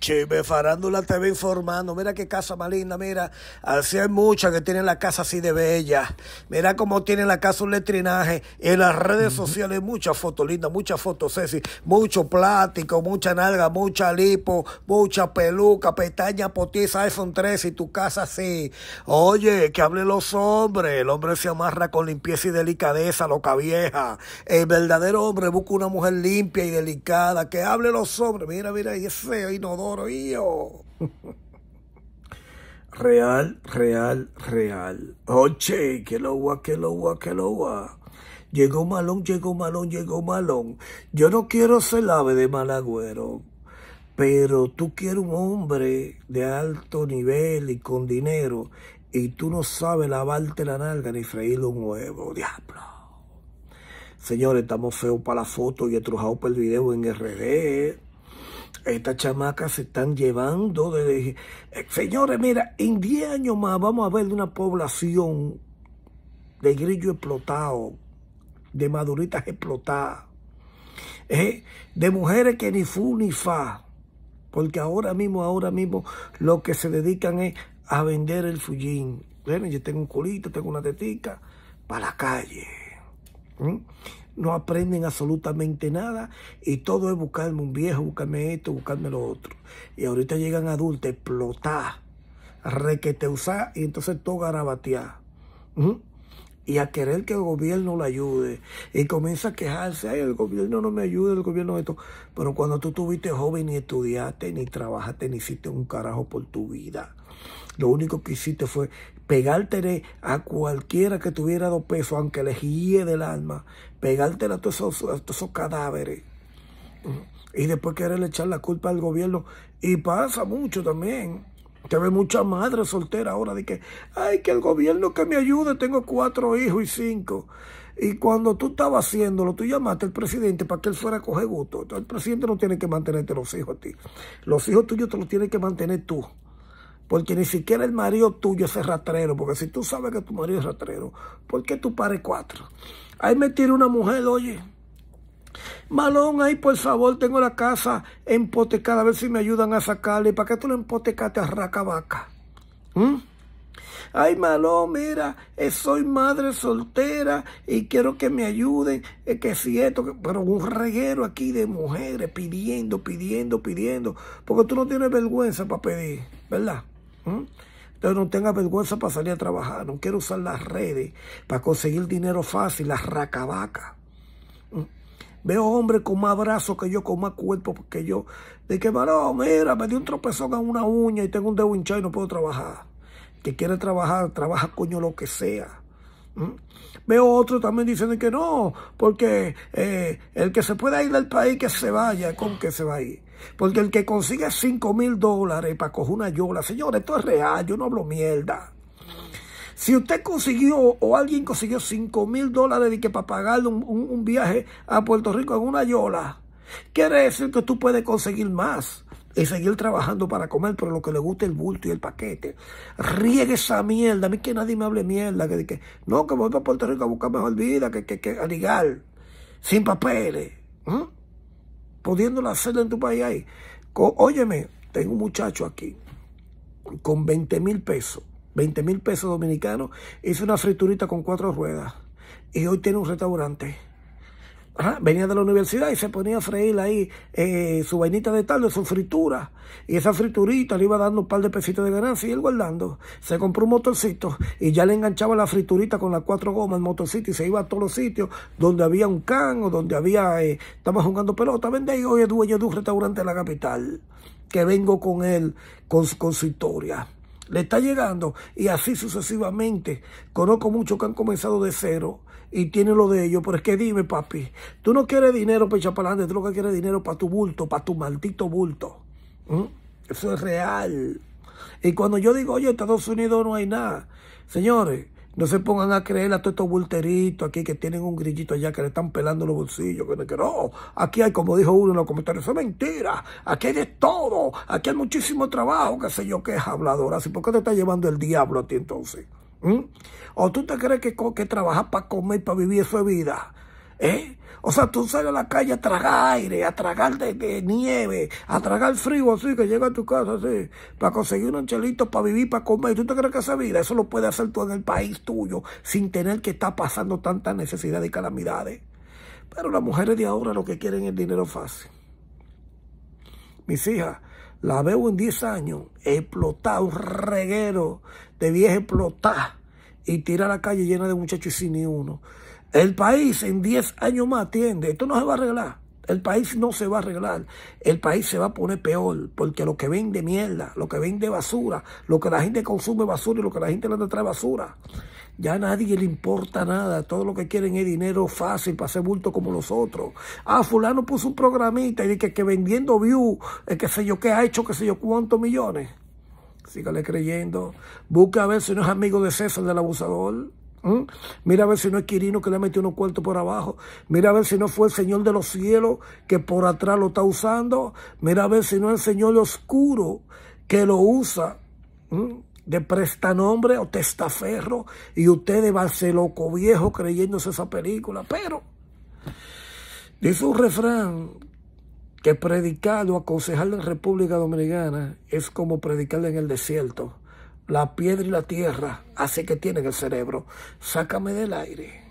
Chime, Farándula TV informando. Mira qué casa más linda, mira. Así hay muchas que tienen la casa así de bella. Mira cómo tienen la casa un letrinaje. En las redes sociales muchas fotos lindas, muchas fotos sexy, mucho plástico, mucha nalga, mucha lipo, mucha peluca, pestaña potiza, iPhone tres y tu casa así. Oye, que hablen los hombres. El hombre se amarra con limpieza y delicadeza, loca vieja. El verdadero hombre busca una mujer limpia y delicada. Que hable los hombres. Mira, mira, y ese inodoro Real, real, real. Oche, que lo gua, que lo gua, que lo gua. Llegó Malón, llegó Malón, llegó Malón. Yo no quiero ser ave de mal agüero, pero tú quieres un hombre de alto nivel y con dinero y tú no sabes lavarte la nalga ni freírle un huevo, diablo. Señores, estamos feos para la foto y estrujados para el video en RD. ¿eh? Estas chamacas se están llevando eh, Señores, mira, en 10 años más vamos a ver una población de grillo explotado, de maduritas explotadas, ¿eh? de mujeres que ni fu ni fa, porque ahora mismo, ahora mismo lo que se dedican es a vender el fullín. Ven, yo tengo un culito, tengo una tetica, para la calle no aprenden absolutamente nada y todo es buscarme un viejo, buscarme esto, buscarme lo otro. Y ahorita llegan adultos, explotar, requeteusar y entonces todo garabatear. Y a querer que el gobierno lo ayude. Y comienza a quejarse, ay, el gobierno no me ayuda, el gobierno esto. Pero cuando tú estuviste joven, ni estudiaste, ni trabajaste, ni hiciste un carajo por tu vida. Lo único que hiciste fue pegártele a cualquiera que tuviera dos pesos, aunque le guíe del alma, pegártela a todos esos, cadáveres. Y después quererle echar la culpa al gobierno. Y pasa mucho también. Te ve mucha madre soltera ahora de que, ay, que el gobierno que me ayude, tengo cuatro hijos y cinco. Y cuando tú estabas haciéndolo, tú llamaste al presidente para que él fuera a coger gusto. Entonces, el presidente no tiene que mantenerte los hijos a ti. Los hijos tuyos te los tiene que mantener tú. Porque ni siquiera el marido tuyo es rastrero. Porque si tú sabes que tu marido es rastrero, ¿por qué tú pares cuatro? Ahí me tira una mujer, oye. Malón, ahí por favor, tengo la casa empotecada. A ver si me ayudan a sacarle. ¿Para qué tú la empotecaste a raca vaca? ¿Mm? Ay, Malón, mira, eh, soy madre soltera y quiero que me ayuden. que si esto, pero un reguero aquí de mujeres pidiendo, pidiendo, pidiendo. Porque tú no tienes vergüenza para pedir, ¿verdad? ¿Mm? Entonces no tenga vergüenza para salir a trabajar. No quiero usar las redes para conseguir dinero fácil, las racabacas. ¿Mm? Veo hombres con más brazos que yo, con más cuerpo que yo. De que, mano, mira, me di un tropezón a una uña y tengo un dedo hinchado y no puedo trabajar. Que quiere trabajar, trabaja coño lo que sea. ¿Mm? Veo otros también diciendo que no, porque eh, el que se pueda ir del país, que se vaya. ¿Cómo que se va a ir? Porque el que consigue 5 mil dólares para coger una yola, señores, esto es real, yo no hablo mierda. Si usted consiguió o alguien consiguió 5 mil dólares para pagarle un, viaje a Puerto Rico en una yola, quiere decir que tú puedes conseguir más y seguir trabajando para comer, pero lo que le gusta el bulto y el paquete. Riegue esa mierda. A mí que nadie me hable mierda. Que, que no, que voy a Puerto Rico a buscar mejor vida, que, que, a ligar, sin papeles pudiéndolo hacer en tu país ahí. Óyeme, tengo un muchacho aquí con 20 mil pesos, 20 mil pesos dominicanos, hizo una friturita con cuatro ruedas y hoy tiene un restaurante venía de la universidad y se ponía a freír ahí eh, su vainita de tarde, su fritura. Y esa friturita le iba dando un par de pesitos de ganancia y él guardando. Se compró un motorcito y ya le enganchaba la friturita con las cuatro gomas el motorcito y se iba a todos los sitios donde había un can o donde había. Eh, estaba jugando pelota. Vende ahí, es dueño de un restaurante en la capital. Que vengo con él, con, con su historia le está llegando y así sucesivamente. Conozco muchos que han comenzado de cero y tiene lo de ellos. Pero es que dime, papi, tú no quieres dinero para echar para tú lo que quieres dinero para tu bulto, para tu maldito bulto. ¿Mm? Eso es real. Y cuando yo digo, oye, Estados Unidos no hay nada, señores, no se pongan a creer a todos estos bulteritos aquí que tienen un grillito allá que le están pelando los bolsillos. Que no, aquí hay, como dijo uno en los comentarios, eso es mentira. Aquí hay de todo. Aquí hay muchísimo trabajo, que sé yo, que es habladora. ¿Por qué te está llevando el diablo a ti entonces? ¿Mm? ¿O tú te crees que, que trabajar para comer, para vivir su vida? ¿Eh? O sea, tú sales a la calle a tragar aire, a tragar de, nieve, a tragar frío así, que llega a tu casa así, para conseguir un chelito, para vivir, para comer. ¿Tú te crees que esa vida? Eso lo puede hacer tú en el país tuyo, sin tener que estar pasando tantas necesidades y calamidades. Pero las mujeres de ahora lo que quieren es dinero fácil. Mis hijas, la veo en 10 años, explotado, un reguero debías explotar y tirar a la calle llena de muchachos sin ni uno. El país en 10 años más atiende. Esto no se va a arreglar. El país no se va a arreglar. El país se va a poner peor porque lo que vende mierda, lo que vende basura, lo que la gente consume basura y lo que la gente le trae basura. Ya a nadie le importa nada. Todo lo que quieren es dinero fácil para hacer bulto como los otros. Ah, fulano puso un programita y dice que, que vendiendo view, el eh, que sé yo qué ha hecho, que sé yo cuántos millones sígale creyendo. Busca a ver si no es amigo de César, del abusador. ¿Mm? Mira a ver si no es Quirino que le ha metido unos cuartos por abajo. Mira a ver si no fue el Señor de los cielos que por atrás lo está usando. Mira a ver si no es el Señor oscuro que lo usa. ¿Mm? de prestanombre o testaferro y usted ser loco viejo creyéndose esa película. Pero dice un refrán que predicar o aconsejar en República Dominicana es como predicarle en el desierto. La piedra y la tierra, así que tienen el cerebro. Sácame del aire.